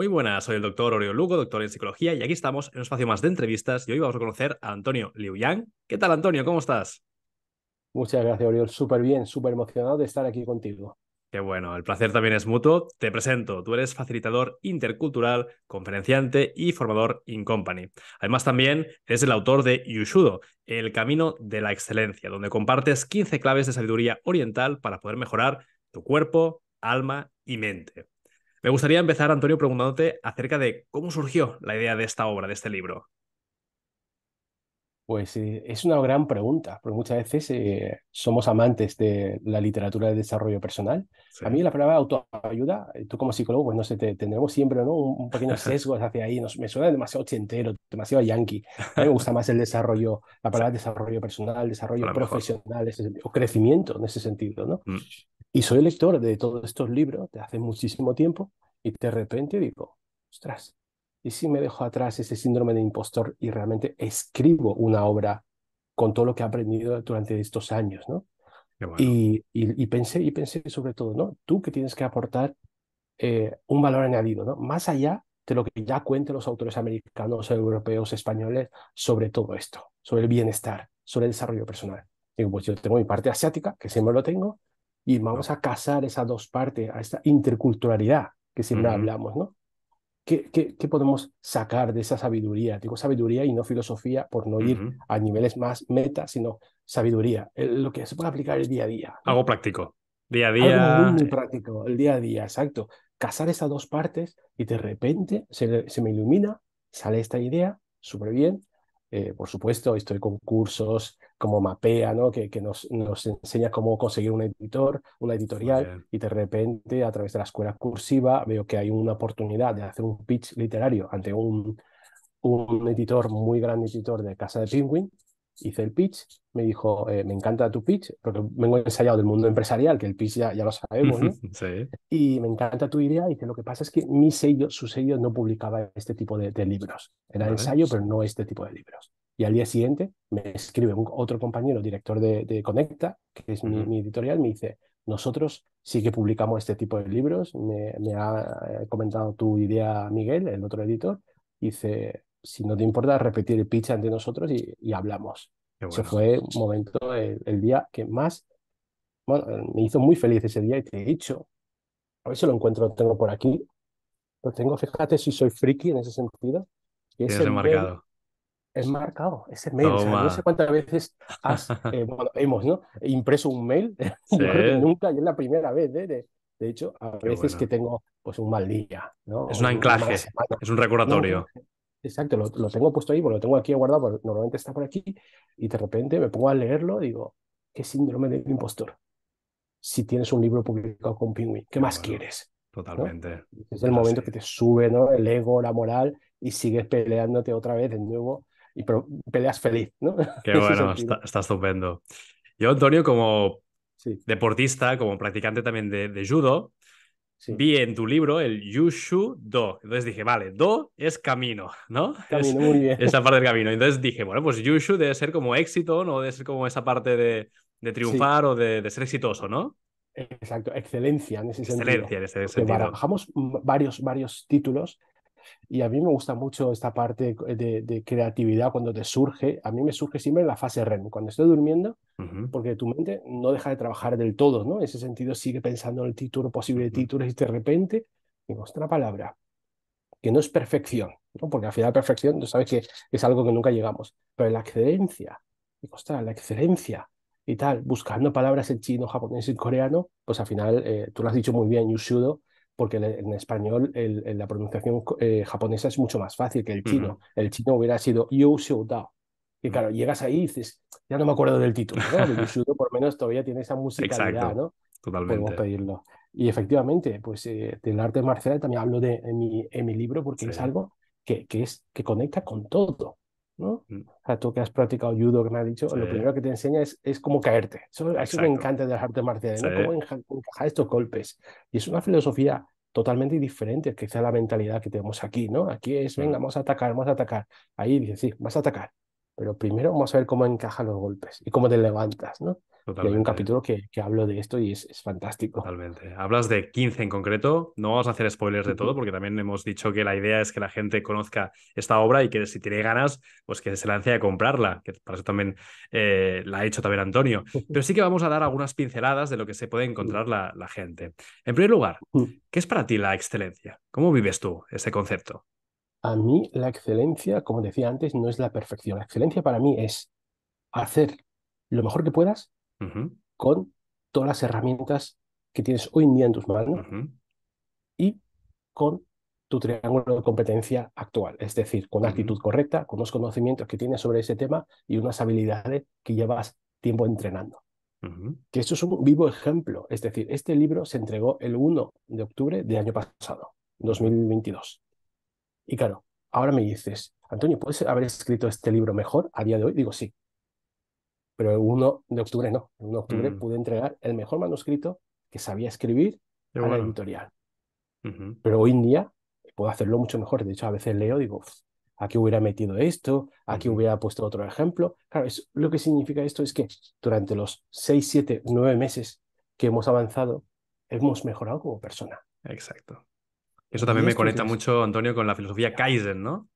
Muy buenas, soy el doctor Oriol Lugo, doctor en psicología, y aquí estamos en un espacio más de entrevistas. Y hoy vamos a conocer a Antonio Liu Yang. ¿Qué tal, Antonio? ¿Cómo estás? Muchas gracias, Oriol. Súper bien, súper emocionado de estar aquí contigo. Qué bueno, el placer también es mutuo. Te presento, tú eres facilitador intercultural, conferenciante y formador in company. Además también eres el autor de Yushudo, El Camino de la Excelencia, donde compartes 15 claves de sabiduría oriental para poder mejorar tu cuerpo, alma y mente. Me gustaría empezar, Antonio, preguntándote acerca de cómo surgió la idea de esta obra, de este libro. Pues eh, es una gran pregunta, porque muchas veces eh, somos amantes de la literatura de desarrollo personal. A mí la palabra autoayuda, eh, tú como psicólogo, pues no sé, te, tendremos siempre ¿no? un, pequeño sesgo hacia ahí, me suena demasiado ochentero, demasiado yankee. A mí me gusta más el desarrollo, la palabra desarrollo personal, desarrollo profesional o crecimiento en ese sentido, ¿no? Mm. Y soy lector de todos estos libros de hace muchísimo tiempo y de repente digo, ostras, ¿y si me dejo atrás ese síndrome de impostor y realmente escribo una obra con todo lo que he aprendido durante estos años, ¿no? Y, y, pensé, y pensé sobre todo, ¿no? Tú que tienes que aportar eh, un valor añadido, ¿no? Más allá de lo que ya cuentan los autores americanos, europeos, españoles, sobre todo esto, sobre el bienestar, sobre el desarrollo personal. Digo, pues yo tengo mi parte asiática, que siempre lo tengo, y vamos a casar esas dos partes, a esta interculturalidad que siempre hablamos, ¿no? ¿Qué, ¿Qué, podemos sacar de esa sabiduría? Digo sabiduría y no filosofía por no ir a niveles más meta, sino sabiduría, lo que se puede aplicar el día a día. Algo práctico, día a día. muy, práctico, el día a día, exacto. Casar esas dos partes y de repente se, se me ilumina, sale esta idea, súper bien, eh, por supuesto, estoy con cursos como Mapea, que, nos, enseña cómo conseguir un editor, una editorial, y de repente a través de la escuela cursiva veo que hay una oportunidad de hacer un pitch literario ante un, un editor, muy gran editor de Casa de Penguin, hice el pitch, me dijo, eh, me encanta tu pitch, porque vengo ensayado del mundo empresarial, que el pitch ya, ya lo sabemos, ¿no? sí. Y me encanta tu idea, y dice, lo que pasa es que mi sello, su sello no publicaba este tipo de, libros, era ensayo, pero no este tipo de libros. Y al día siguiente me escribe otro compañero, director de, Conecta, que es mi, editorial, me dice, nosotros sí que publicamos este tipo de libros, me, me ha eh, comentado tu idea Miguel, el otro editor, y dice, si no te importa, repetir el pitch ante nosotros y, hablamos. fue un momento, el, día que más, eh, me hizo muy feliz ese día y te he dicho, a ver si lo encuentro, lo tengo por aquí, lo tengo, fíjate si soy friki en ese sentido. Y es marcado. Es marcado, ese mail. no sé cuántas veces eh, hemos ¿no? impreso un mail. nunca, y es la primera vez. ¿eh? De, hecho, a veces que tengo pues un mal día. ¿no? Es un, anclaje, es un recordatorio. Exacto, lo, tengo puesto ahí, porque lo tengo aquí guardado, pues normalmente está por aquí, y de repente me pongo a leerlo y digo, ¿qué síndrome del impostor? Si tienes un libro publicado con Penguin, ¿qué, más quieres? Totalmente. Es el momento que te sube ¿no? el ego, la moral, y sigues peleándote otra vez de nuevo, y peleas feliz, ¿no? Qué bueno, está, estupendo. Yo, Antonio, como deportista, como practicante también de judo, vi en tu libro el Yushu Do. Entonces dije, vale, Do es camino, ¿no? Camino, Esa parte del camino. Entonces dije, bueno, pues Yushu debe ser como éxito, ¿no? Debe ser como esa parte de, triunfar o de, ser exitoso, ¿no? Exacto, excelencia en ese sentido. Excelencia en ese sentido. trabajamos varios, varios títulos y a mí me gusta mucho esta parte de, creatividad cuando te surge. A mí me surge siempre en la fase REM, cuando estoy durmiendo, porque tu mente no deja de trabajar del todo, ¿no? En ese sentido sigue pensando en el título, posible título, y de repente, digo, otra palabra, que no es perfección, ¿no? Porque al final perfección, tú sabes que es algo que nunca llegamos, pero la excelencia, digo, ostras, la excelencia, y tal, buscando palabras en chino, japonés y coreano, pues al final, eh, tú lo has dicho muy bien, Yushudo, porque en español la pronunciación eh, japonesa es mucho más fácil que el chino. El chino hubiera sido yo que Y mm. claro, llegas ahí y dices, ya no me acuerdo del título, ¿no? por lo menos todavía tiene esa musicalidad, Exacto. ¿no? Totalmente. Podemos pedirlo. Y efectivamente, pues el eh, del arte marcial también hablo de, en, mi, mi libro porque es algo que, que, es, que conecta con todo. ¿no? Mm. tú que has practicado judo, que me ha dicho, lo primero que te enseña es, es cómo caerte. Eso, eso me encanta de las artes marciales, Cómo enca encajar estos golpes. Y es una filosofía totalmente diferente, que sea la mentalidad que tenemos aquí, ¿no? Aquí es, mm. venga, vamos a atacar, vamos a atacar. Ahí dices, sí, vas a atacar, pero primero vamos a ver cómo encajan los golpes y cómo te levantas, ¿no? hay un capítulo que, hablo de esto y es, fantástico. Totalmente. Hablas de 15 en concreto. No vamos a hacer spoilers de todo porque también hemos dicho que la idea es que la gente conozca esta obra y que si tiene ganas, pues que se lance a comprarla, que para eso también eh, la ha hecho también Antonio. Pero sí que vamos a dar algunas pinceladas de lo que se puede encontrar la gente. En primer lugar, ¿qué es para ti la excelencia? ¿Cómo vives tú ese concepto? A mí la excelencia, como decía antes, no es la perfección. La excelencia para mí es hacer lo mejor que puedas con todas las herramientas que tienes hoy en día en tus manos y con tu triángulo de competencia actual, es decir, con actitud correcta, con los conocimientos que tienes sobre ese tema y unas habilidades que llevas tiempo entrenando. Que esto es un vivo ejemplo, es decir, este libro se entregó el 1 de octubre del año pasado, 2022. Y claro, ahora me dices, Antonio, ¿puedes haber escrito este libro mejor a día de hoy? Digo, sí, pero el 1 de octubre no. El 1 de octubre mm. pude entregar el mejor manuscrito que sabía escribir a la editorial. Pero hoy en día puedo hacerlo mucho mejor. De hecho, a veces leo, y digo, aquí hubiera metido esto, aquí hubiera puesto otro ejemplo. Claro, lo que significa esto es que durante los 6, 7, 9 meses que hemos avanzado, hemos mejorado como persona. Exacto. Eso también me conecta mucho, Antonio, con la filosofía Kaizen, ¿no?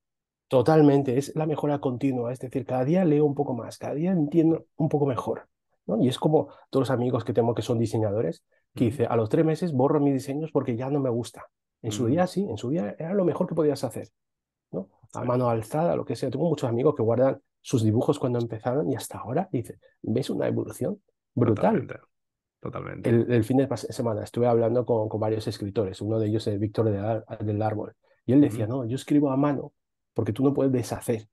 Totalmente, es la mejora continua, es decir, cada día leo un poco más, cada día entiendo un poco mejor. ¿no? Y es como todos los amigos que tengo que son diseñadores, que dice, a los tres meses borro mis diseños porque ya no me gusta. En su mm. día sí, en su día era lo mejor que podías hacer, ¿no? A mano alzada, lo que sea. Tengo muchos amigos que guardan sus dibujos cuando empezaron y hasta ahora, dice, ¿ves una evolución brutal? Totalmente. El, fin de semana estuve hablando con, varios escritores, uno de ellos es Víctor del, Árbol, y él decía, no, yo escribo a mano porque tú no puedes deshacer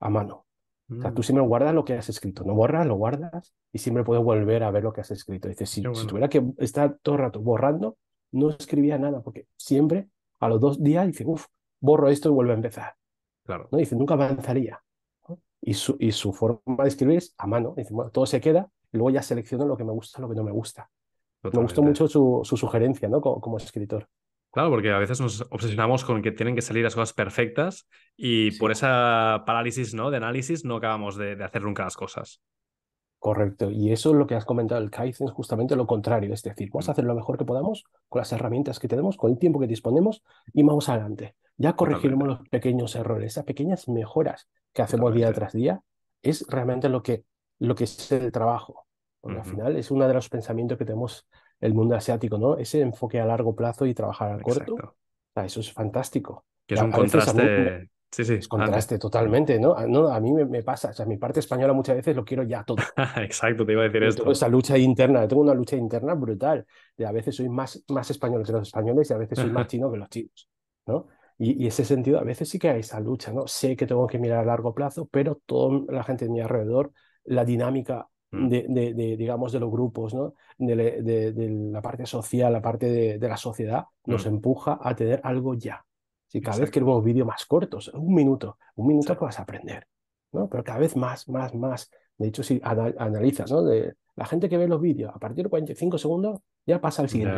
a mano. O sea, tú mm. siempre guardas lo que has escrito, no borras, lo guardas y siempre puedes volver a ver lo que has escrito. Dices, si, tuviera que estar todo el rato borrando, no escribía nada, porque siempre a los dos días dice, uff, borro esto y vuelvo a empezar. Claro. ¿no? Dice, nunca avanzaría. Y, su, y su forma de escribir es a mano. Dice, bueno, todo se queda, y luego ya selecciono lo que me gusta, lo que no me gusta. Me gustó mucho su, sugerencia, ¿no? como, escritor. Claro, porque a veces nos obsesionamos con que tienen que salir las cosas perfectas y por esa parálisis ¿no? de análisis no acabamos de, hacer nunca las cosas. Correcto, y eso es lo que has comentado, el Kaizen es justamente lo contrario, es decir, vamos a mm. hacer lo mejor que podamos con las herramientas que tenemos, con el tiempo que disponemos y vamos adelante. Ya corregiremos los pequeños errores, esas pequeñas mejoras que hacemos día tras día, es realmente lo que, lo que es el trabajo, al final es uno de los pensamientos que tenemos el mundo asiático, ¿no? Ese enfoque a largo plazo y trabajar a corto. sea, eso es fantástico. Que es un contraste. sí, sí. Es contraste totalmente, ¿no? A, no, a mí me, pasa. O sea, mi parte española muchas veces lo quiero ya todo. Exacto, te iba a decir esto. esa lucha interna, tengo una lucha interna brutal. De a veces soy más, más español que los españoles y a veces soy más chino que los chinos, ¿no? Y, y, ese sentido, a veces sí que hay esa lucha, ¿no? Sé que tengo que mirar a largo plazo, pero toda la gente de mi alrededor, la dinámica Mm. de, digamos, de los grupos, ¿no? de, la parte social, la parte de, la sociedad, nos mm. empuja a tener algo ya. Si cada vez que vemos vídeos más cortos, un minuto, un minuto que vas a aprender, ¿no? Pero cada vez más, más, más. De hecho, si analizas, De, la gente que ve los vídeos, a partir de 45 segundos, ya pasa al siguiente.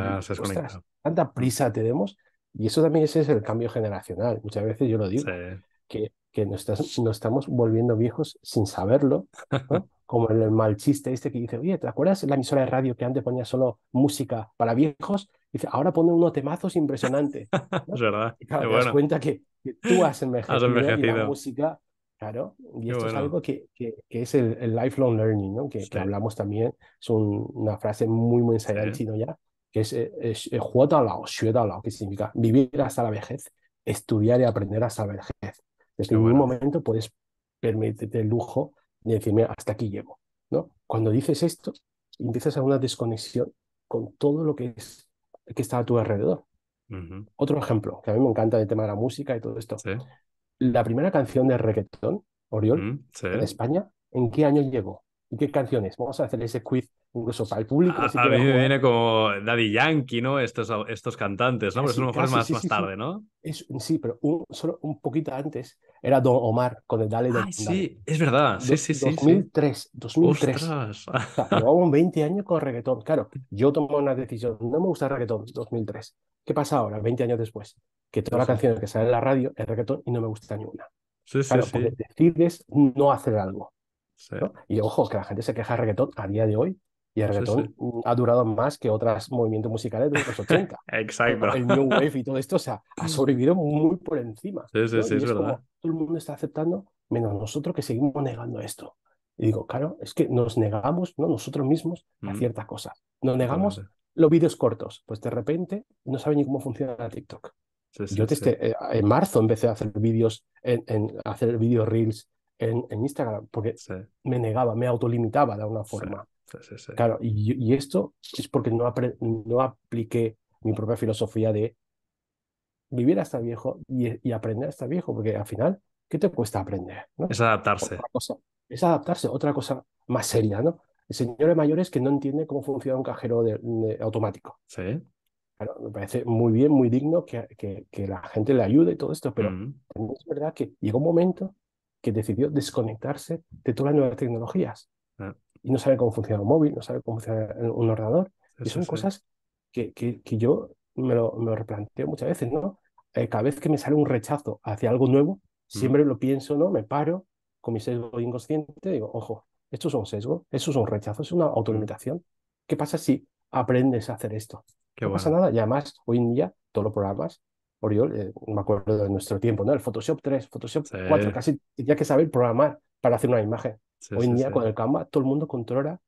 tanta prisa tenemos. Y eso también ese es el cambio generacional. Muchas veces yo lo digo, que, que nos, estamos volviendo viejos sin saberlo, como el mal chiste este que dice, oye, ¿te acuerdas la emisora de radio que antes ponía solo música para viejos? Dice, ahora pone unos temazos impresionantes. es verdad. Y te das cuenta que, tú has envejecido, has y la música, claro. Y esto es algo que, que, es el, lifelong learning, ¿no? Que, hablamos también, es una frase muy, muy ensayada en chino ya, que es Huo lao, que significa vivir hasta la vejez, estudiar y aprender hasta la vejez. Desde Qué momento puedes permitirte el lujo y decirme, hasta aquí llevo ¿no? Cuando dices esto, empiezas a una desconexión con todo lo que, es, que está a tu alrededor. Otro ejemplo, que a mí me encanta el tema de la música y todo esto. La primera canción de reggaetón, Oriol, mm, en España, ¿en qué año llegó? ¿Y qué canciones? Vamos a hacer ese quiz incluso para el público. A, mí me viene como Daddy Yankee, ¿no? Estos, estos cantantes, ¿no? Ah, pero lo mejor ah, más, más tarde, ¿no? sí, pero solo un poquito antes era Don Omar con el Dale de ah, Sí, es verdad. Sí, sí, sí. 2003, 2003. Ostras. 20 años con reggaetón. Claro, yo tomé una decisión. No me gusta el reggaetón, 2003. ¿Qué pasa ahora, 20 años después? Que todas las canciones que salen en la radio es reggaetón y no me gusta ninguna. Sí, pues decides no hacer algo. Y ojo, que la gente se queja de reggaetón a día de hoy. Y el reggaetón ha durado más que otros movimientos musicales de los 80. Exacto. El New Wave y todo esto, o sea, ha sobrevivido muy por encima. Sí, sí, es, verdad. todo el mundo está aceptando, menos nosotros que seguimos negando esto. Y digo, claro, es que nos negamos, ¿no? Nosotros mismos a mm. ciertas cosas. Nos negamos los vídeos cortos. Pues de repente no saben ni cómo funciona la TikTok. Yo desde eh, en marzo empecé a hacer vídeos, hacer vídeos reels en, Instagram, porque me negaba, me autolimitaba de alguna forma. claro, y, esto es porque no, no apliqué mi propia filosofía de vivir hasta viejo y, aprender hasta viejo, porque al final, ¿qué te cuesta aprender? ¿no? Es adaptarse. es adaptarse, otra cosa más seria, ¿no? El señor Señores mayores que no entiende cómo funciona un cajero de, automático. Sí. Claro, me parece muy bien, muy digno que, que, la gente le ayude y todo esto, pero es verdad que llega un momento que decidió desconectarse de todas las nuevas tecnologías. Ah. Y no sabe cómo funciona un móvil, no sabe cómo funciona un ordenador. y son cosas que, que, yo me lo, replanteo muchas veces, ¿no? Eh, cada vez que me sale un rechazo hacia algo nuevo, mm. siempre lo pienso, ¿no? Me paro con mi sesgo inconsciente y digo, ojo, esto es un sesgo, esto es un rechazo, es una autolimitación. ¿Qué pasa si aprendes a hacer esto? Qué no pasa nada. Y además, hoy en día, todo lo programas Oriol, eh, me acuerdo de nuestro tiempo, ¿no? El Photoshop 3, Photoshop 4, casi tenía que saber programar para hacer una imagen. Hoy en día con el Canva todo el mundo controla,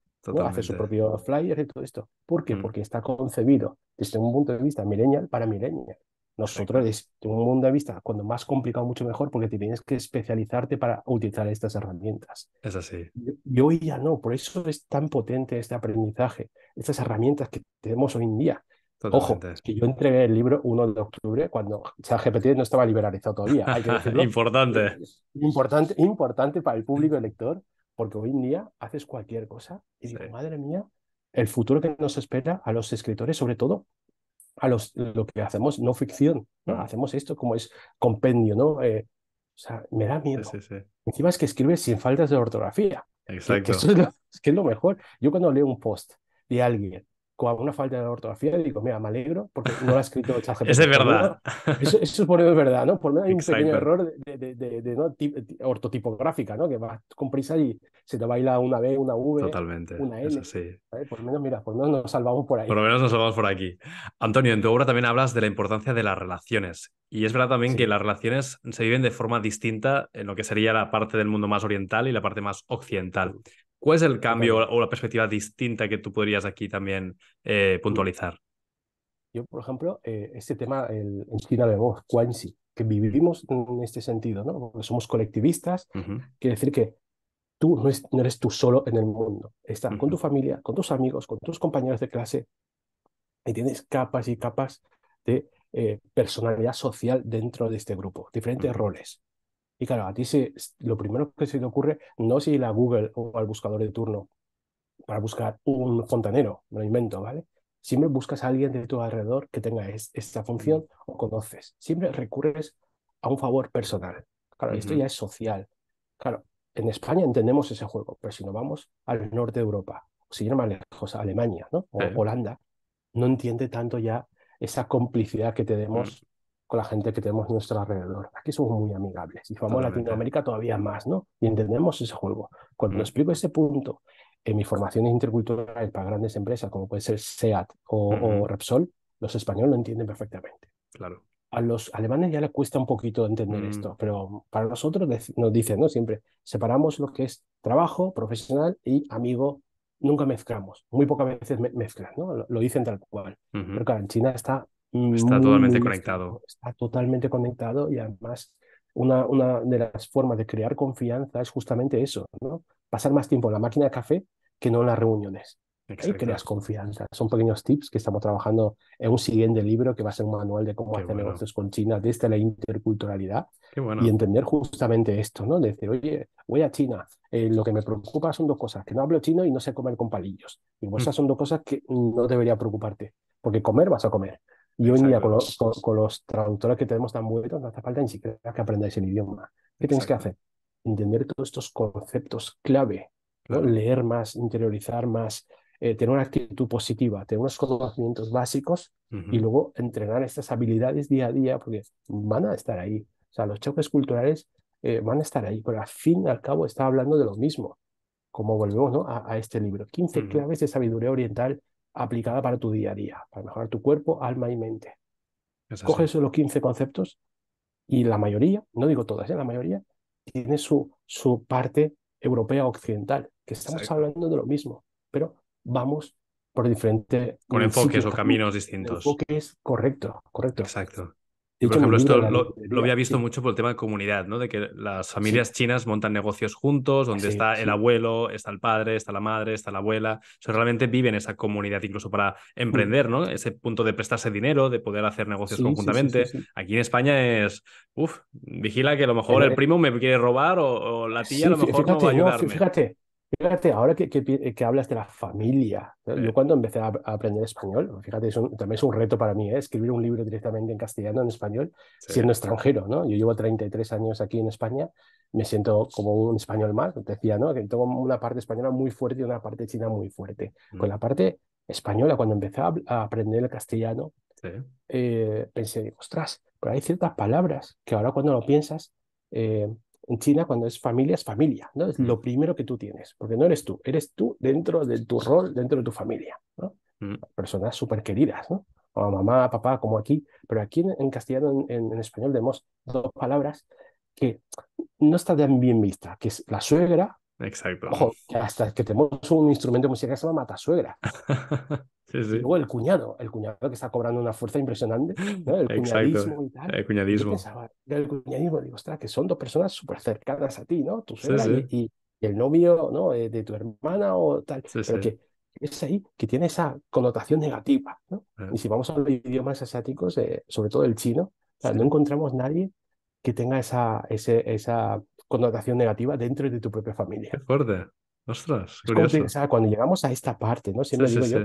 hace su propio flyer y todo esto. ¿Por qué? Mm. Porque está concebido desde un punto de vista millennial para millennial. Nosotros, desde un punto de vista, cuando más complicado, mucho mejor, porque te tienes que especializarte para utilizar estas herramientas. Es así. Y hoy ya no, por eso es tan potente este aprendizaje, estas herramientas que tenemos hoy en día, Ojo, que yo entregué el libro 1 de octubre cuando GPT no estaba liberalizado todavía. importante. Importante, importante para el público lector, porque hoy en día haces cualquier cosa y madre mía, el futuro que nos espera a los escritores, sobre todo a los lo que hacemos no ficción, ¿no? Mm. Hacemos esto como es compendio, ¿no? Eh, o sea, me da miedo. Sí, sí, Encima es que escribes sin faltas de ortografía. Exacto. es, es, que es lo mejor. Yo cuando leo un post de alguien con alguna falta de ortografía, digo, mira, me alegro porque no lo ha escrito ChatGPT. es de verdad. Eso, eso por es verdad, ¿no? Por lo menos hay un pequeño error de, ¿no? ortotipográfica, ¿no? Que vas con prisa y se te baila una B, una V, una L. Por lo menos, mira, por lo menos nos salvamos por ahí. Por lo menos nos salvamos por aquí. Antonio, en tu obra también hablas de la importancia de las relaciones. Y es verdad también que las relaciones se viven de forma distinta en lo que sería la parte del mundo más oriental y la parte más occidental. ¿Cuál es el cambio o la perspectiva distinta que tú podrías aquí también eh, puntualizar? Yo, por ejemplo, eh, este tema el, en de voz, que vivimos en este sentido, ¿no? Porque somos colectivistas, quiere decir que tú no, eres tú solo en el mundo, estás con tu familia, con tus amigos, con tus compañeros de clase, y tienes capas y capas de eh, personalidad social dentro de este grupo, diferentes roles. Y claro, a ti se, lo primero que se te ocurre no es ir a Google o al buscador de turno para buscar un fontanero, me lo invento, ¿vale? Siempre buscas a alguien de tu alrededor que tenga esta mm. función o conoces. Siempre recurres a un favor personal. Claro, esto ya es social. Claro, en España entendemos ese juego, pero si nos vamos al norte de Europa, o si no más lejos, a Alemania, ¿no? O Holanda, no entiende tanto ya esa complicidad que tenemos mm la gente que tenemos a nuestro alrededor. Aquí somos muy amigables y vamos a Latinoamérica todavía más, ¿no? Y entendemos ese juego. Cuando mm. explico ese punto en mis formaciones interculturales para grandes empresas, como puede ser SEAT o, Repsol, los españoles lo entienden perfectamente. Claro. A los alemanes ya les cuesta un poquito entender mm. esto, pero para nosotros nos dicen, ¿no? Siempre separamos lo que es trabajo profesional y amigo, nunca mezclamos, muy pocas veces mezclan, ¿no? Lo, dicen tal cual. Pero claro, en China está Está totalmente conectado. Está totalmente conectado y además una, una, de las formas de crear confianza es justamente eso, ¿no? Pasar más tiempo en la máquina de café que no en las reuniones. Ahí creas confianza. Son pequeños tips que estamos trabajando en un siguiente libro que va a ser un manual de cómo hacer negocios con China desde la interculturalidad bueno. y entender justamente esto, ¿no? De decir, oye, voy a China, eh, lo que me preocupa son dos cosas, que no hablo chino y no sé comer con palillos. Y pues, mm. esas son dos cosas que no debería preocuparte, porque comer vas a comer, y hoy en día, con, los traductores que tenemos tan buenos, no hace falta ni siquiera que aprendáis el idioma. ¿Qué tenéis que hacer? Entender todos estos conceptos clave, leer más, interiorizar más, eh, tener una actitud positiva, tener unos conocimientos básicos y luego entrenar estas habilidades día a día, porque van a estar ahí. O sea, los choques culturales eh, van a estar ahí, pero al fin y al cabo está hablando de lo mismo, como volvemos ¿no? a, este libro. 15 claves de sabiduría oriental aplicada para tu día a día, para mejorar tu cuerpo, alma y mente. Coge Coges los 15 conceptos y la mayoría, no digo todas, ¿eh? la mayoría, tiene su, su parte europea occidental, que estamos hablando de lo mismo, pero vamos por diferentes... Con enfoques o caminos distintos. Enfoques, correcto, correcto. Exacto por ejemplo, esto lo, había visto mucho por el tema de comunidad, ¿no? De que las familias chinas montan negocios juntos, donde está el abuelo, está el padre, está la madre, está la abuela. O sea, realmente viven esa comunidad incluso para mm. emprender, ¿no? Ese punto de prestarse dinero, de poder hacer negocios conjuntamente. Aquí en España es, uff, vigila que a lo mejor el primo me quiere robar o, la tía a lo mejor no va a ayudarme. fíjate, Fíjate, ahora que, que, hablas de la familia, yo cuando empecé a, aprender español, fíjate, también es un reto para mí, ¿eh? escribir un libro directamente en castellano, en español, siendo extranjero, ¿no? Yo llevo 33 años aquí en España, me siento como un español más, te decía, ¿no? Que tengo una parte española muy fuerte y una parte china muy fuerte. Con mm. la parte española, cuando empecé a, aprender el castellano, eh, pensé, ostras, pero hay ciertas palabras que ahora cuando lo piensas, eh, en China, cuando es familia, es familia, ¿no? Es mm. lo primero que tú tienes, porque no eres tú, eres tú dentro de tu rol, dentro de tu familia, ¿no? Mm. Personas súper queridas, ¿no? O mamá, papá, como aquí, pero aquí en, castellano, en, español, vemos dos palabras que no están bien vistas, que es la suegra Exacto. hasta que tenemos un instrumento musical que se llama Matasuegra. sí, luego el cuñado, el cuñado que está cobrando una fuerza impresionante, El cuñadismo El cuñadismo. el digo, que son dos personas súper cercanas a ti, ¿no? Tu suegra y, el novio, ¿no? Eh, de tu hermana o tal. que es ahí que tiene esa connotación negativa, ¿no? Ah. Y si vamos a los idiomas asiáticos, eh, sobre todo el chino, no encontramos nadie que tenga esa, ese, esa connotación negativa dentro de tu propia familia. Ostras, o cuando llegamos a esta parte, ¿no? Siempre digo yo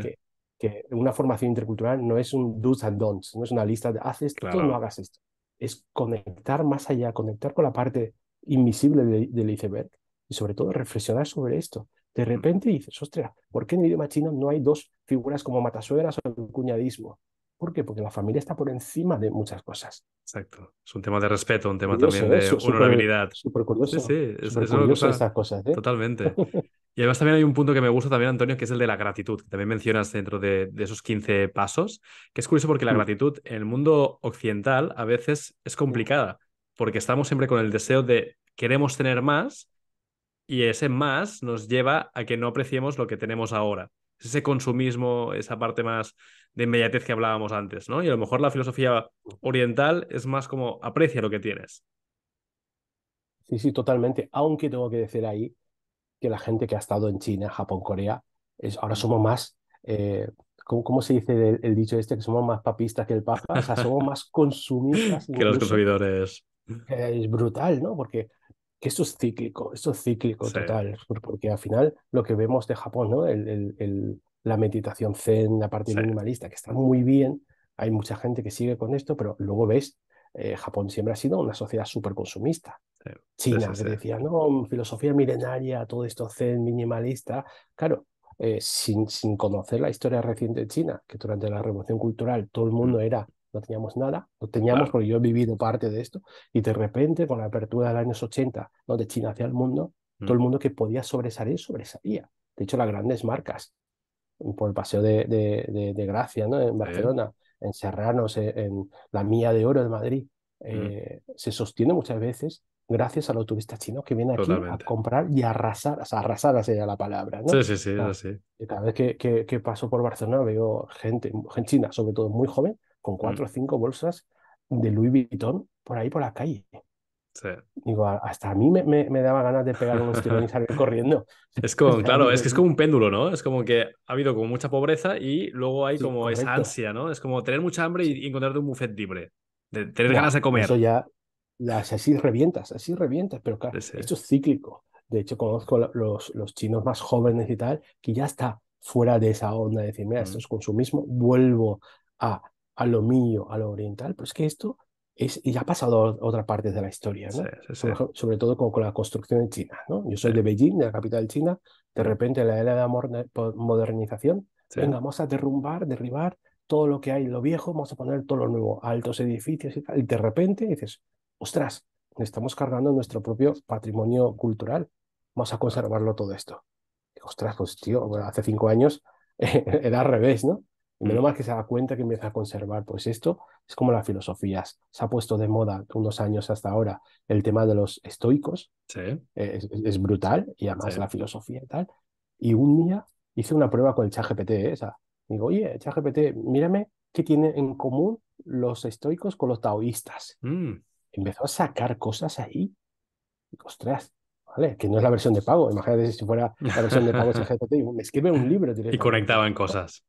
Que, una formación intercultural no es un do's and don'ts, no es una lista de haz esto o no hagas esto. Es conectar más allá, conectar con la parte invisible del iceberg y sobre todo reflexionar sobre esto. De mm. repente dices, ostras, ¿por qué en el idioma chino no hay dos figuras como matasuegras o el cuñadismo? ¿Por qué? Porque la familia está por encima de muchas cosas. Exacto. Es un tema de respeto, un tema también de honorabilidad. ¿eh? Súper curioso. Sí, sí, es, cosas. ¿eh? Totalmente. Y además también hay un punto que me gusta también, Antonio, que es el de la gratitud, que también mencionas dentro de, de esos 15 pasos, que es curioso porque la mm. gratitud en el mundo occidental a veces es mm. complicada, porque estamos siempre con el deseo de queremos tener más y ese más nos lleva a que no apreciemos lo que tenemos ahora ese consumismo, esa parte más de inmediatez que hablábamos antes, ¿no? Y a lo mejor la filosofía oriental es más como aprecia lo que tienes. Sí, sí, totalmente. Aunque tengo que decir ahí que la gente que ha estado en China, Japón, Corea, es, ahora somos más, eh, ¿cómo, se dice el, el, dicho este? Que somos más papistas que el Papa, o sea, somos más consumistas. que los consumidores. Es brutal, ¿no? Porque que esto es cíclico, esto es cíclico total, porque al final lo que vemos de Japón, ¿no? la meditación zen, la parte minimalista, que está muy bien, hay mucha gente que sigue con esto, pero luego ves, eh, Japón siempre ha sido una sociedad súper consumista. China, que decía, no, filosofía milenaria, todo esto zen, minimalista, claro. Eh, sin, conocer la historia reciente de China, que durante la revolución cultural todo el mm. mundo era no teníamos nada, no teníamos porque yo he vivido parte de esto, y de repente con la apertura de los años 80, de China hacia el mundo, todo el mundo que podía sobresalir, sobresalía. De hecho, las grandes marcas, por el Paseo de, de, de, Gracia, ¿no? en Barcelona, en Serranos, e, en, la Mía de Oro de Madrid, eh, mm. se sostiene muchas veces gracias a los turistas chinos que vienen aquí a comprar y a arrasar, arrasar sería la palabra, ¿no? Sí, sí, sí, Cada vez que, que, que, paso por Barcelona veo gente, gente china, sobre todo muy joven, con mm. cuatro o cinco bolsas de Louis Vuitton por ahí por la calle. Digo, hasta a mí me, daba ganas de pegar unos tirones y salir corriendo. Es como, claro, es que es como un péndulo, ¿no? Es como que ha habido como mucha pobreza y luego hay como esa ansia, ¿no? Es como tener mucha hambre y encontrarte un buffet libre, de tener ganas de comer. Eso ya, así revientas, así revientas, pero claro, esto es cíclico. De hecho, conozco los, los chinos más jóvenes y tal, que ya está fuera de esa onda de decir, mira, esto mm. es consumismo, vuelvo a a lo mío, a lo oriental, pero es que esto es, y ya ha pasado a otras partes de la historia, sobre todo con, la construcción en China. ¿no? Yo soy de Beijing, de la capital de china, de repente la era de la modernización, venga, vamos a derrumbar, derribar todo lo que hay, lo viejo, vamos a poner todo lo nuevo, altos edificios y tal, y de repente dices, ostras, estamos cargando nuestro propio patrimonio cultural, vamos a conservarlo todo esto. ostras, pues tío, hace cinco años era al revés, ¿no? Y menos mal que se da cuenta que empieza a conservar. Pues esto es como las filosofías. Se ha puesto de moda unos años hasta ahora el tema de los estoicos. Sí. Eh, es, brutal y además la filosofía y tal. Y un día hice una prueba con el ChatGPT esa. ¿eh? Digo, oye, ChatGPT, mírame qué tiene en común los estoicos con los taoístas. Mm. Empezó a sacar cosas ahí. Ostras, ¿vale? Que no es la versión de pago. Imagínate si fuera la versión de pago ChatGPT. Me escribe un libro directamente. Y conectaban cosas.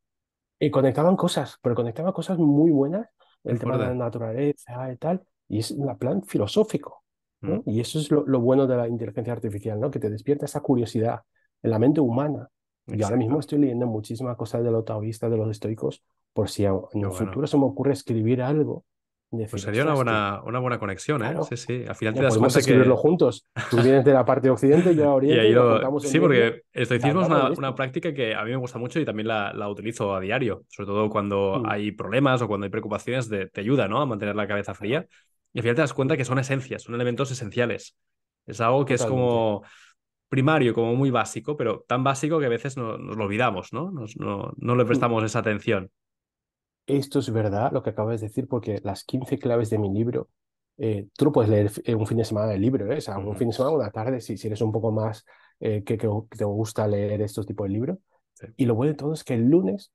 Y conectaban cosas, pero conectaban cosas muy buenas, el tema de la naturaleza y tal, y es un plan filosófico. Mm. Y eso es lo, bueno de la inteligencia artificial, ¿no? que te despierta esa curiosidad en la mente humana. Yo ahora mismo estoy leyendo muchísimas cosas de los taoístas, de los estoicos, por si en el futuro se me ocurre escribir algo, pues sería una buena, una buena conexión, ¿eh? Sí, sí. Al final te das pues cuenta escribirlo juntos. Tú vienes de la parte occidente y yo de oriente. Sí, porque el estoicismo es una, práctica que a mí me gusta mucho y también la, utilizo a diario, sobre todo cuando mm. hay problemas o cuando hay preocupaciones, te ayuda ¿no? a mantener la cabeza fría. Y al final te das cuenta que son esencias, son elementos esenciales. Es algo que es como primario, como muy básico, pero tan básico que a veces nos lo olvidamos, ¿no? no, le mm. prestamos esa atención esto es verdad, lo que acabas de decir, porque las 15 claves de mi libro, eh, tú lo puedes leer eh, un fin de semana el libro, ¿eh? o sea, un fin de semana, una tarde, si, si eres un poco más eh, que, te gusta leer estos tipos de libros. Y lo bueno de todo es que el lunes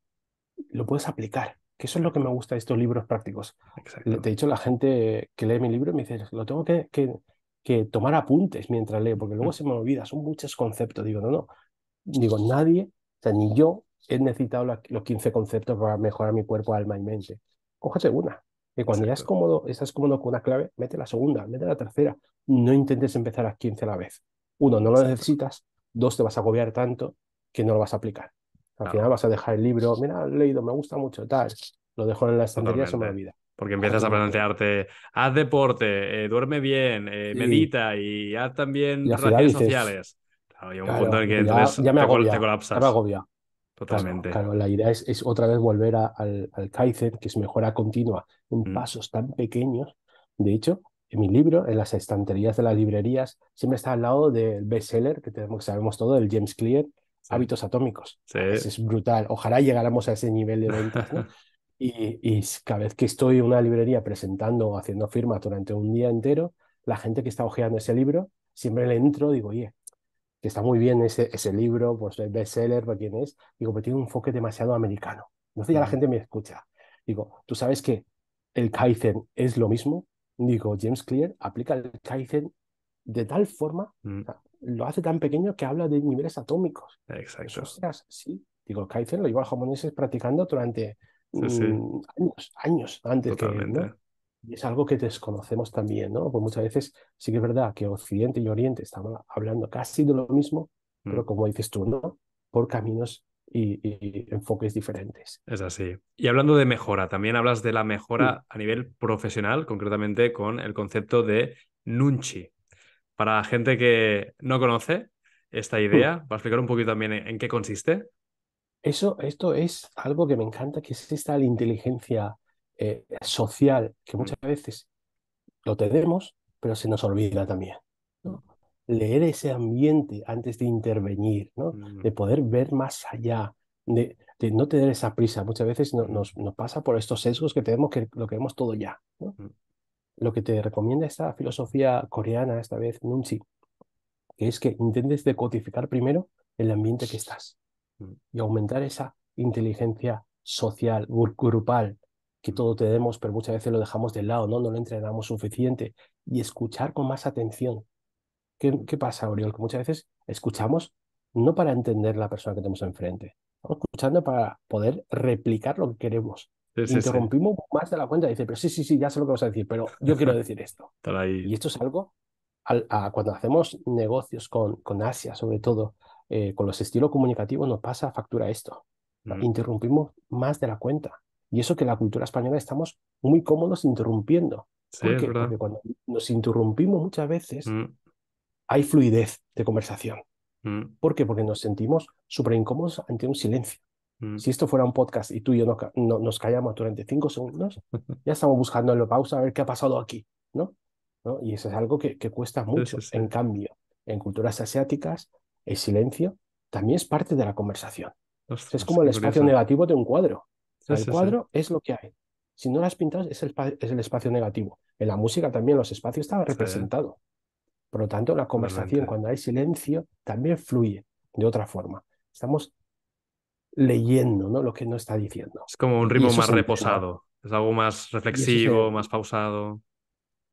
lo puedes aplicar, que eso es lo que me gusta de estos libros prácticos. Exacto. De hecho, la gente que lee mi libro me dice, lo tengo que, que, tomar apuntes mientras leo, porque luego mm. se me olvida, son muchos conceptos. Digo, no, no. Digo, nadie, o sea, ni yo, he necesitado los 15 conceptos para mejorar mi cuerpo, alma y mente. coge una. Y cuando ya es cómodo, estás cómodo con una clave, mete la segunda, mete la tercera. No intentes empezar a 15 a la vez. Uno, no lo necesitas. Dos, te vas a agobiar tanto que no lo vas a aplicar. Al final vas a dejar el libro, mira, lo he leído, me gusta mucho, tal. Lo dejo en la estantería, se me olvida. Porque empiezas a plantearte, haz deporte, eh, duerme bien, eh, medita y haz también y relaciones sociales. Claro, un punto en que ya, te colapsas. Totalmente. Claro, la idea es, otra vez volver al, al, Kaizen, que es mejora continua en mm. pasos tan pequeños. De hecho, en mi libro, en las estanterías de las librerías, siempre está al lado del bestseller que tenemos, que sabemos todo, del James Clear, Hábitos Atómicos. es brutal. Ojalá llegáramos a ese nivel de ventas. y, y, cada vez que estoy en una librería presentando o haciendo firmas durante un día entero, la gente que está hojeando ese libro, siempre le entro, digo, oye, está muy bien ese, ese libro, pues el bestseller, para pues, quien es, digo, pero tiene un enfoque demasiado americano. Entonces ya la gente me escucha. Digo, ¿tú sabes que el Kaizen es lo mismo? Digo, James Clear aplica el Kaizen de tal forma, mm. lo hace tan pequeño que habla de niveles atómicos. Exacto. sí. Digo, el Kaizen lo llevan japoneses practicando durante mm, años, años antes y es algo que desconocemos también, ¿no? Pues muchas veces sí que es verdad que Occidente y Oriente estamos hablando casi de lo mismo, pero mm. como dices tú, ¿no? Por caminos y, enfoques diferentes. Es así. Y hablando de mejora, también hablas de la mejora mm. a nivel profesional, concretamente con el concepto de Nunchi. Para gente que no conoce esta mm. idea, para ¿va a explicar un poquito también en, qué consiste? Eso, esto es algo que me encanta, que es esta la inteligencia eh, social, que mm. muchas veces lo tenemos, pero se nos olvida también. Leer ese ambiente antes de intervenir, ¿no? Mm. de poder ver más allá, de, no tener esa prisa. Muchas veces nos, pasa por estos sesgos que tenemos que lo queremos todo ya. Mm. Lo que te recomienda esta filosofía coreana, esta vez Nunchi, que es que intentes decodificar primero el ambiente que estás y aumentar esa inteligencia social, grupal, que todo tenemos, pero muchas veces lo dejamos de lado, ¿no? No lo entrenamos suficiente. Y escuchar con más atención. ¿Qué, pasa, Oriol? Que muchas veces escuchamos no para entender la persona que tenemos enfrente, escuchando para poder replicar lo que queremos. Interrumpimos más de la cuenta y dice, pero sí, sí, sí, ya sé lo que vas a decir, pero yo quiero decir esto. Y esto es algo, cuando hacemos negocios con, con Asia, sobre todo, eh, con los estilos comunicativos, nos pasa factura esto. Mm. Interrumpimos más de la cuenta. Y eso que la cultura española estamos muy cómodos interrumpiendo. Porque cuando nos interrumpimos muchas veces, mm. hay fluidez de conversación. Mm. ¿Por qué? Porque nos sentimos súper incómodos ante un silencio. Mm. Si esto fuera un podcast y tú y yo nos, callamos durante cinco segundos, ya estamos buscando en la pausa a ver qué ha pasado aquí, ¿no? ¿No? Y eso es algo que, cuesta mucho. en cambio, en culturas asiáticas, el silencio también es parte de la conversación. es como el espacio negativo de un cuadro el cuadro es lo que hay. Si no las pintas, es el, es el, espacio negativo. En la música también los espacios están representados. Por lo tanto, la conversación, cuando hay silencio, también fluye de otra forma. Estamos leyendo ¿no? lo que no está diciendo. Es como un ritmo más reposado, es algo más reflexivo, más pausado.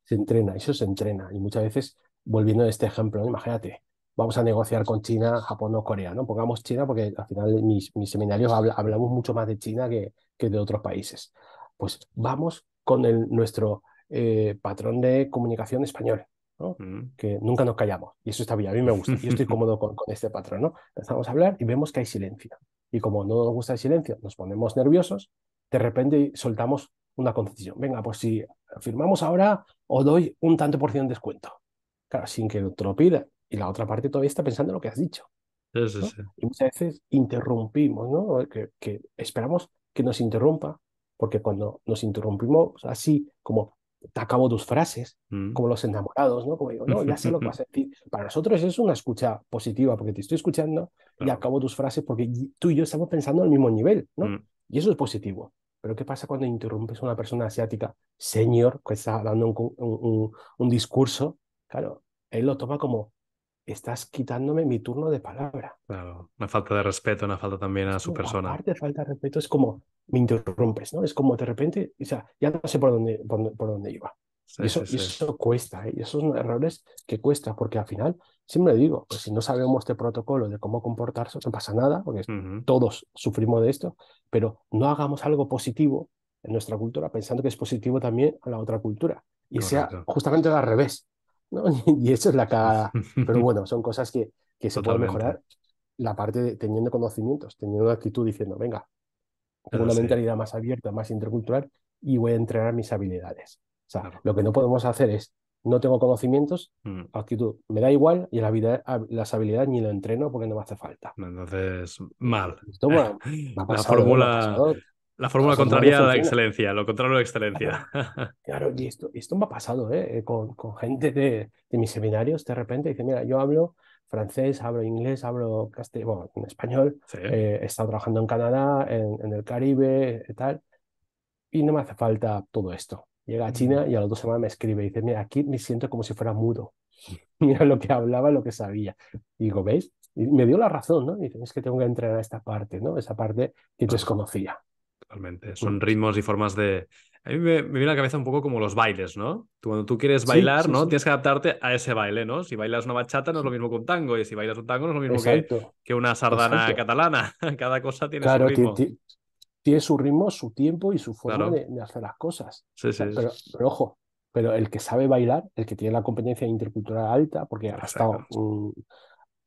Se entrena, eso se entrena. Y muchas veces, volviendo a este ejemplo, imagínate, vamos a negociar con China, Japón o Corea, ¿no? Pongamos China porque al final en mis, mis seminarios hablamos mucho más de China que, de otros países. Pues vamos con nuestro eh, patrón de comunicación español, mm. que nunca nos callamos. Y eso está bien, a mí me gusta. Yo estoy cómodo con, este patrón. ¿no? Empezamos a hablar y vemos que hay silencio. Y como no nos gusta el silencio, nos ponemos nerviosos, de repente soltamos una concesión. Venga, pues si firmamos ahora, os doy un tanto por ciento de descuento. Claro, sin que lo pida, y la otra parte todavía está pensando en lo que has dicho. Y muchas veces interrumpimos, ¿no? Que, esperamos que nos interrumpa, porque cuando nos interrumpimos así, como te acabo tus frases, mm. como los enamorados, ¿no? Como digo, no, ya sé lo que vas a decir. Para nosotros es una escucha positiva, porque te estoy escuchando y acabo tus frases, porque tú y yo estamos pensando al mismo nivel, ¿no? Mm. Y eso es positivo. Pero ¿qué pasa cuando interrumpes a una persona asiática, señor, que está dando un discurso? Claro, él lo toma como, estás quitándome mi turno de palabra. Claro, una falta de respeto, una falta también a su persona. Aparte de falta de respeto, es como me interrumpes, ¿no? Es como de repente, o sea, ya no sé por dónde, por, dónde iba. y eso, eso, cuesta, ¿eh? y esos son errores que cuesta, porque al final, siempre digo, pues si no sabemos este protocolo, de cómo comportarse, no pasa nada, porque todos sufrimos de esto, pero no hagamos algo positivo en nuestra cultura pensando que es positivo también a la otra cultura. Y sea justamente al revés, y eso es la cara. Pero bueno, son cosas que, se pueden mejorar. La parte teniendo conocimientos, teniendo una actitud diciendo, venga, tengo una mentalidad más abierta, más intercultural y voy a entrenar mis habilidades. O sea, lo que no podemos hacer es, no tengo conocimientos, mm. actitud, me da igual y la vida, ah, las habilidades ni lo entreno porque no me hace falta. Entonces, mal. la fórmula, la fórmula contraria a la excelencia, lo contrario a la excelencia. Claro, y esto, esto me ha pasado ¿eh? eh con, gente de, de, mis seminarios, de repente dice, mira, yo hablo francés, hablo inglés, hablo castellano, en español, eh, he estado trabajando en Canadá, en, el Caribe, y eh, tal, y no me hace falta todo esto. Llega a mm. China y a los dos semanas me escribe y dice, mira, aquí me siento como si fuera mudo. Mira lo que hablaba, lo que sabía. digo, ¿veis? Y me dio la razón, ¿no? Y dice, es que tengo que entrenar esta parte, ¿no? Esa parte que desconocía. Totalmente. Son ritmos y formas de. A mí me, viene a la cabeza un poco como los bailes, ¿no? Tú, cuando tú quieres bailar, ¿no? Tienes que adaptarte a ese baile, ¿no? Si bailas una bachata no es lo mismo que un tango, y si bailas un tango no es lo mismo que, una sardana catalana. Cada cosa tiene su ritmo. Tiene su ritmo, su tiempo y su forma de, hacer las cosas. Sí, sí. pero, ojo, pero el que sabe bailar, el que tiene la competencia intercultural alta, porque ha estado, mm,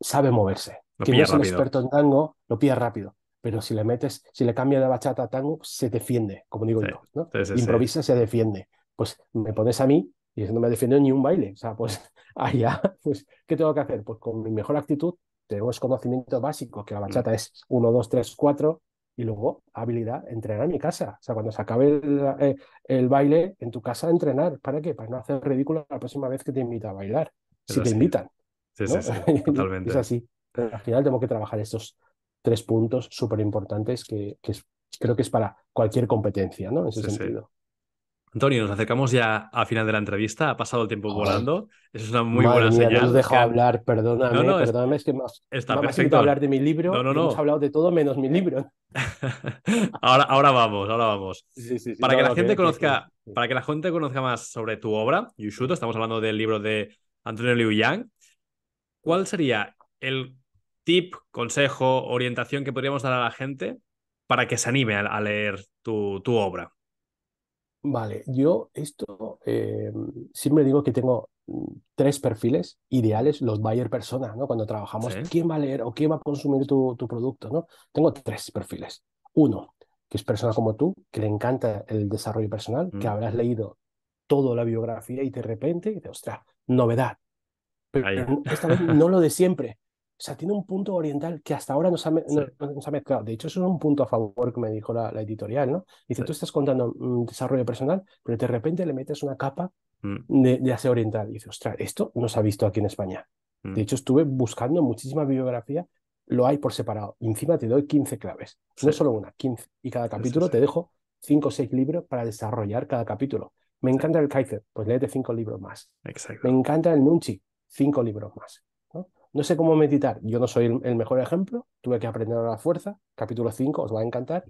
sabe moverse. Quien es un experto en tango, lo pide rápido pero si le metes, si le cambias de bachata a tango, se defiende, como digo yo, ¿no? Improvisa, se defiende. Pues me pones a mí y no me defiende ni un baile. O sea, pues allá, pues, ¿qué tengo que hacer? Pues con mi mejor actitud, tengo tenemos conocimiento básico, que la mm. bachata es 1, 2, 3, 4, y luego habilidad, entrenar en mi casa. O sea, cuando se acabe eh, el, baile, en tu casa entrenar. ¿Para qué? Para no hacer ridículo la próxima vez que te invita a bailar, si te invitan. Sí, sí, sí, totalmente. es así. al final tengo que trabajar estos, tres puntos súper importantes que, creo que es para cualquier competencia, ¿no? En ese sentido. Antonio, nos acercamos ya al final de la entrevista. Ha pasado el tiempo volando. es una muy buena señal. No os dejo hablar, perdóname, perdóname. Es, que más, está perfecto. hablar de mi libro. No, no, no. Hemos hablado de todo menos mi libro. ahora, ahora vamos, ahora vamos. para que la gente conozca, para que la gente conozca más sobre tu obra, Yushuto, estamos hablando del libro de Antonio Liu Yang. ¿Cuál sería el tip, consejo, orientación que podríamos dar a la gente para que se anime a, leer tu, tu, obra? Vale, yo esto eh, siempre digo que tengo mm, tres perfiles ideales, los buyer personas, ¿no? Cuando trabajamos, ¿quién va a leer o quién va a consumir tu, producto, ¿no? Tengo tres perfiles. Uno, que es persona como tú, que le encanta el desarrollo personal, que mm. habrás leído toda la biografía y de repente, ostras, novedad. Pero esta vez no lo de siempre, o sea, tiene un punto oriental que hasta ahora no se ha mezclado. De hecho, eso es un punto a favor que me dijo la, editorial, ¿no? Dice, tú estás contando mm, desarrollo personal, pero de repente le metes una capa mm. de, de oriental. Y dice, ostras, esto no se ha visto aquí en España. De mm. hecho, estuve buscando muchísima bibliografía, lo hay por separado. Y encima te doy 15 claves, no no solo una, 15. Y cada capítulo te dejo 5 o 6 libros para desarrollar cada capítulo. Me encanta el Kaiser, pues léete 5 libros más. Exacto. Me encanta el Nunchi, 5 libros más. No sé cómo meditar. Yo no soy el, mejor ejemplo. Tuve que aprender a la fuerza. Capítulo 5, os va a encantar.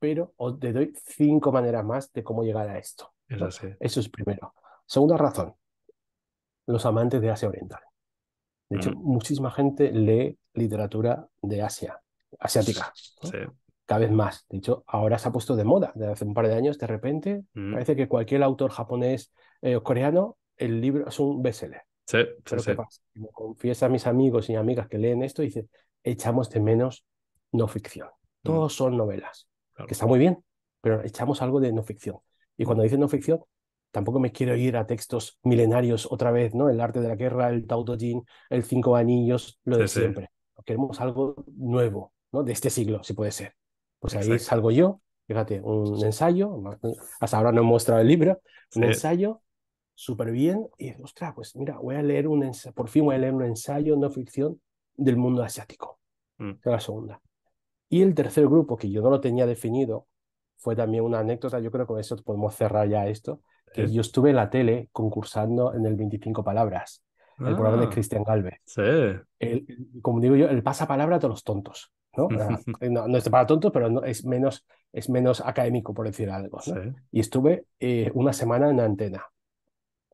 Pero os te doy cinco maneras más de cómo llegar a esto. Eso, es primero. Segunda razón. Los amantes de Asia Oriental. De hecho, mm. muchísima gente lee literatura de Asia, asiática. Cada vez más. De hecho, ahora se ha puesto de moda. Desde hace un par de años, de repente, mm. parece que cualquier autor japonés eh, o coreano, el libro es un bestseller. Sí, Me confieso a mis amigos y amigas que leen esto y dicen, echamos de menos no ficción. Mm. Todos son novelas, que está muy bien, pero echamos algo de no ficción. Y cuando dicen no ficción, tampoco me quiero ir a textos milenarios otra vez, ¿no? El arte de la guerra, el Tao Te Ching, el cinco anillos, lo de siempre. Queremos algo nuevo, ¿no? De este siglo, si puede ser. Pues ahí salgo yo, fíjate, un ensayo, hasta ahora no he mostrado el libro, un ensayo súper bien. Y, ostras, pues mira, voy a leer un ensayo, por fin voy a leer un ensayo no ficción del mundo asiático. Mm. la segunda. Y el tercer grupo, que yo no lo tenía definido, fue también una anécdota, yo creo que con eso podemos cerrar ya esto, que yo estuve en la tele concursando en el 25 Palabras, el programa de ah. Cristian Galvez. como digo yo, el pasapalabra palabra todos los tontos, eh, ¿no? ¿no? es para tontos, pero no, es, menos, es menos académico, por decir algo. Y estuve eh, una semana en la antena,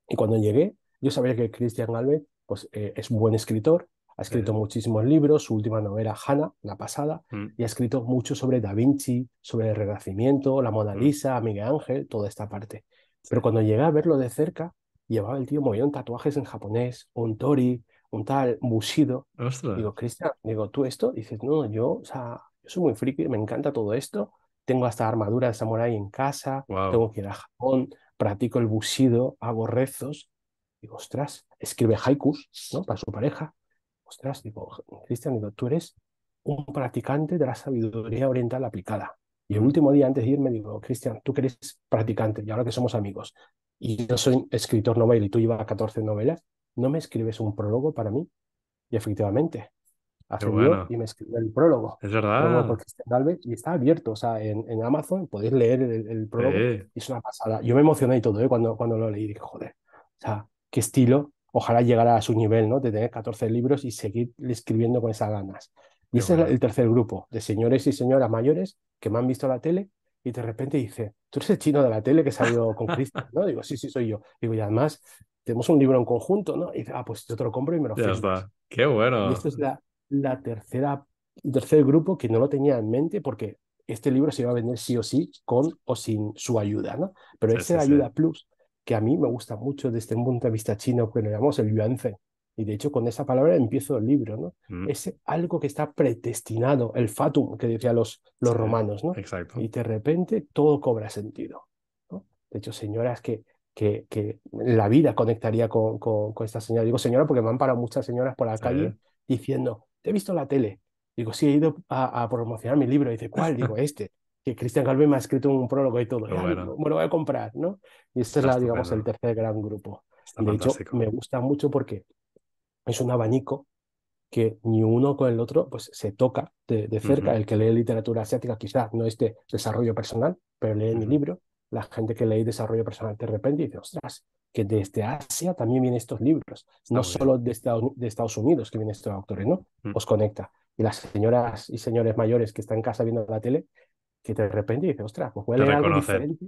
y cuando llegué, yo sabía que Christian Galvez pues, eh, es un buen escritor, ha escrito muchísimos libros, su última novela, Hannah, la pasada, mm. y ha escrito mucho sobre Da Vinci, sobre el Renacimiento, la Mona mm. Lisa, Miguel Ángel, toda esta parte. Pero cuando llegué a verlo de cerca, llevaba el tío mollón tatuajes en japonés, un tori, un tal Bushido. Digo, Christian, digo, ¿tú esto? dices, no, yo, o sea, yo soy muy friki, me encanta todo esto, tengo hasta armadura de samurái en casa, tengo que ir a Japón, practico el busido, hago rezos. Digo, ostras, escribe haikus, ¿no? Para su pareja. Ostras, digo, Cristian, tú eres un practicante de la sabiduría oriental aplicada. Y el último día antes de irme, digo, Cristian, tú que eres practicante y ahora que somos amigos, y yo soy escritor novel y tú llevas 14 novelas, ¿no me escribes un prólogo para mí? Y efectivamente, y me el prólogo. Es verdad. y está abierto, o sea, en, en Amazon podéis leer el, prólogo es una pasada. Yo me emocioné y todo ¿eh? cuando, cuando lo leí, dije, joder, o sea, qué estilo, ojalá llegara a su nivel, ¿no? De tener 14 libros y seguir escribiendo con esas ganas. Y ese es el tercer grupo, de señores y señoras mayores que me han visto la tele y de repente dice, tú eres el chino de la tele que salió con Cristian, ¿no? Digo, sí, sí, soy yo. Digo, y además tenemos un libro en conjunto, ¿no? Y dice, ah, pues yo te lo compro y me lo firmas. Qué bueno. Y esto es la, la tercera, tercer grupo que no lo tenía en mente porque este libro se iba a vender sí o sí con o sin su ayuda, ¿no? Pero sí, esa ayuda plus, que a mí me gusta mucho desde un punto de vista chino, que lo llamamos el yuanfeng, y de hecho con esa palabra empiezo el libro, ¿no? Mm. Es algo que está predestinado, el fatum que decían los, los romanos, ¿no? Exacto. Y de repente todo cobra sentido, ¿no? De hecho, señoras que, que, que la vida conectaría con, con, con, esta señora. Digo señora porque me han parado muchas señoras por la calle diciendo, he visto la tele. Digo, sí, he ido a, promocionar mi libro. dice, ¿cuál? Digo, este. Que Cristian Calvé me ha escrito un prólogo y todo. bueno. me lo voy a comprar, ¿no? Y este es, la, digamos, el tercer gran grupo. de hecho, me gusta mucho porque es un abanico que ni uno con el otro pues se toca de, cerca. El que lee literatura asiática quizás no este desarrollo personal, pero lee mi libro la gente que lee desarrollo personal de repente dice, ostras, que desde Asia también vienen estos libros, no solo de Estados, Unidos que vienen estos autores, ¿eh? ¿no? Mm. Os conecta. Y las señoras y señores mayores que están en casa viendo la tele, que de repente dice, ostras, pues voy a leer algo diferente.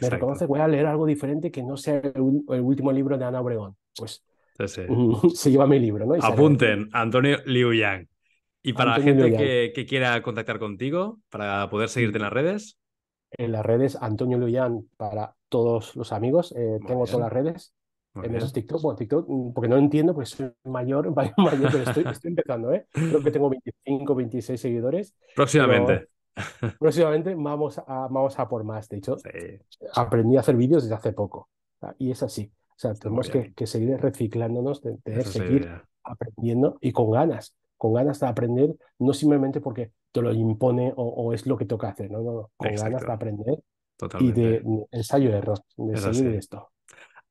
Me reconoce, voy a leer algo diferente que no sea el, último libro de Ana Obregón. Pues se lleva mi libro, ¿no? Apunten, Antonio Liu Yang. Y para la gente que, quiera contactar contigo, para poder seguirte en las redes en las redes Antonio Luján para todos los amigos. Eh, tengo todas las redes. en esos TikTok, TikTok, mm, porque no entiendo, pues soy mayor, pero estoy, empezando, ¿eh? Creo que tengo 25, 26 seguidores. Próximamente. Próximamente vamos a, vamos a por más. De hecho, aprendí a hacer vídeos desde hace poco. Y es así. O sea, tenemos que, seguir reciclándonos, de, seguir aprendiendo y con ganas con ganas de aprender, no simplemente porque te lo impone o, es lo que toca hacer, no, no, con ganas de aprender y de ensayo de error, de salir de esto.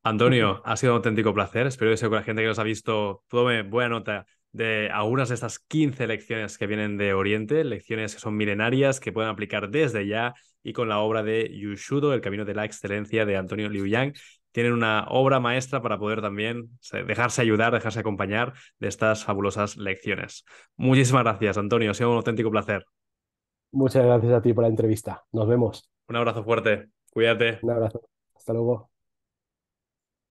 Antonio, ha sido un auténtico placer. Espero que sea con la gente que nos ha visto tome buena nota de algunas de estas 15 lecciones que vienen de Oriente, lecciones que son milenarias, que pueden aplicar desde ya y con la obra de Yushudo, El Camino de la Excelencia de Antonio Liu Yang tienen una obra maestra para poder también dejarse ayudar, dejarse acompañar de estas fabulosas lecciones. Muchísimas gracias, Antonio. Ha sido un auténtico placer. Muchas gracias a ti por la entrevista. Nos vemos. Un abrazo fuerte. Cuídate. Un abrazo. Hasta luego.